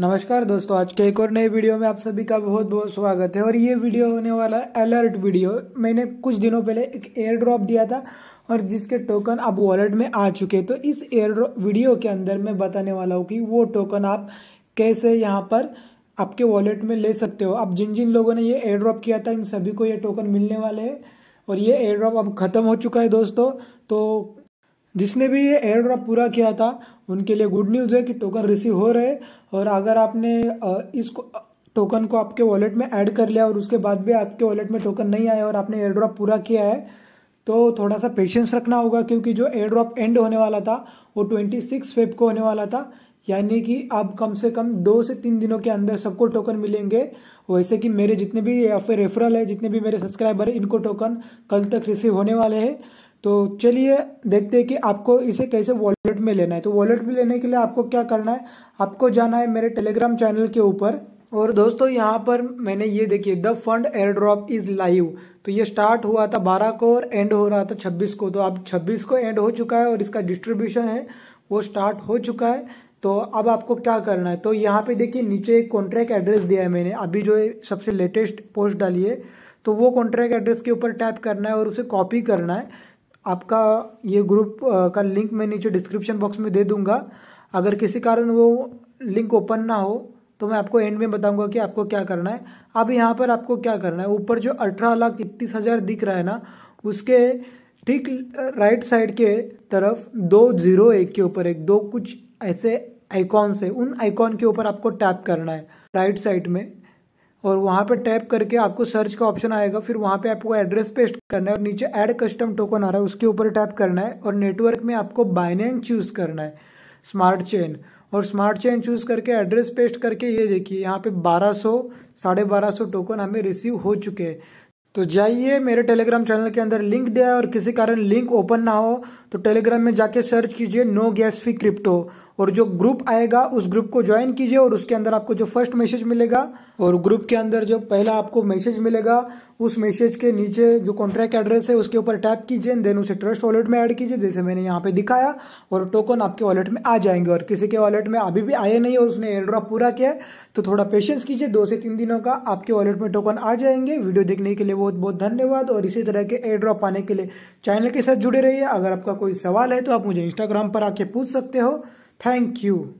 नमस्कार दोस्तों आज के एक और नए वीडियो में आप सभी का बहुत बहुत स्वागत है और ये वीडियो होने वाला है अलर्ट वीडियो मैंने कुछ दिनों पहले एक एयर ड्रॉप दिया था और जिसके टोकन आप वॉलेट में आ चुके तो इस एयर ड्रॉप वीडियो के अंदर मैं बताने वाला हूँ कि वो टोकन आप कैसे यहाँ पर आपके वॉलेट में ले सकते हो आप जिन जिन लोगों ने ये एयर ड्रॉप किया था इन सभी को ये टोकन मिलने वाले हैं और ये एयर ड्रॉप अब ख़त्म हो चुका है दोस्तों तो जिसने भी ये एयर ड्रॉप पूरा किया था उनके लिए गुड न्यूज़ है कि टोकन रिसीव हो रहे और अगर आपने इस टोकन को आपके वॉलेट में ऐड कर लिया और उसके बाद भी आपके वॉलेट में टोकन नहीं आया और आपने एयर ड्रॉप पूरा किया है तो थोड़ा सा पेशेंस रखना होगा क्योंकि जो एयर ड्रॉप एंड होने वाला था वो ट्वेंटी सिक्स फेब को होने वाला था यानी कि आप कम से कम दो से तीन दिनों के अंदर सबको टोकन मिलेंगे वैसे कि मेरे जितने भी या फिर रेफरल है जितने भी मेरे सब्सक्राइबर हैं इनको टोकन कल तक रिसीव होने वाले हैं तो चलिए देखते हैं कि आपको इसे कैसे वॉलेट में लेना है तो वॉलेट में लेने के लिए आपको क्या करना है आपको जाना है मेरे टेलीग्राम चैनल के ऊपर और दोस्तों यहाँ पर मैंने ये देखिए the fund airdrop is live तो ये स्टार्ट हुआ था 12 को और एंड हो रहा था 26 को तो अब 26 को एंड हो चुका है और इसका डिस्ट्रीब्यूशन है वो स्टार्ट हो चुका है तो अब आपको क्या करना है तो यहाँ पे देखिए नीचे एक कॉन्ट्रैक्ट एड्रेस दिया है मैंने अभी जो सबसे लेटेस्ट पोस्ट डाली है तो वो कॉन्ट्रैक्ट एड्रेस के ऊपर टैप करना है और उसे कॉपी करना है आपका ये ग्रुप का लिंक मैं नीचे डिस्क्रिप्शन बॉक्स में दे दूंगा अगर किसी कारण वो लिंक ओपन ना हो तो मैं आपको एंड में बताऊंगा कि आपको क्या करना है अब यहाँ पर आपको क्या करना है ऊपर जो अठारह लाख इकतीस हज़ार दिख रहा है ना उसके ठीक राइट साइड के तरफ दो जीरो एक के ऊपर एक दो कुछ ऐसे आइकॉन्स है उन आइकॉन के ऊपर आपको टैप करना है राइट साइड में और वहाँ पे टैप करके आपको सर्च का ऑप्शन आएगा फिर वहाँ पे आपको एड्रेस पेस्ट करना है और नीचे ऐड कस्टम टोकन आ रहा है उसके ऊपर टैप करना है और नेटवर्क में आपको बाइनेंस चूज़ करना है स्मार्ट चेन और स्मार्ट चेन चूज़ करके एड्रेस पेस्ट करके ये देखिए यहाँ पे 1200 साढ़े बारह टोकन हमें रिसीव हो चुके हैं तो जाइए मेरे टेलीग्राम चैनल के अंदर लिंक दिया है और किसी कारण लिंक ओपन ना हो तो टेलीग्राम में जाके सर्च कीजिए नो गैस फी क्रिप्टो और जो ग्रुप आएगा उस ग्रुप को ज्वाइन कीजिए और उसके अंदर आपको जो फर्स्ट मैसेज मिलेगा और ग्रुप के अंदर जो पहला आपको मैसेज मिलेगा उस मैसेज के नीचे जो कॉन्ट्रैक्ट एड्रेस है उसके ऊपर टैप कीजिए देन उसे ट्रस्ट वॉलेट में ऐड कीजिए जैसे मैंने यहाँ पे दिखाया और टोकन आपके वॉलेट में आ जाएंगे और किसी के वॉलेट में अभी भी आए नहीं और उसने एयरड्रॉप पूरा किया है तो थोड़ा पेशेंस कीजिए दो से तीन दिनों का आपके वॉलेट में टोकन आ जाएंगे वीडियो देखने के लिए बहुत बहुत धन्यवाद और इसी तरह के एयरड्रॉप आने के लिए चैनल के साथ जुड़े रहिए अगर आपका कोई सवाल है तो आप मुझे इंस्टाग्राम पर आके पूछ सकते हो Thank you.